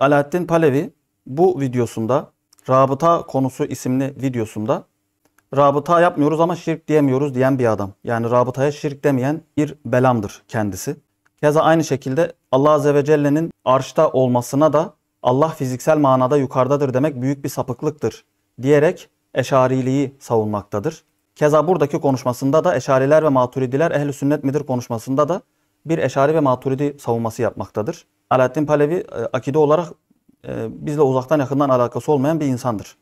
Alaaddin Palevi bu videosunda Rabıta konusu isimli videosunda rabıta yapmıyoruz ama şirk diyemiyoruz diyen bir adam. Yani rabıtaya şirk demeyen bir belamdır kendisi. Keza aynı şekilde Allah Azze ve Celle'nin arşta olmasına da Allah fiziksel manada yukarıdadır demek büyük bir sapıklıktır diyerek eşariliği savunmaktadır. Keza buradaki konuşmasında da eşariler ve maturidiler ehli sünnet midir konuşmasında da bir eşari ve maturidi savunması yapmaktadır. Alaaddin Palevi e, akide olarak e, bizle uzaktan yakından alakası olmayan bir insandır.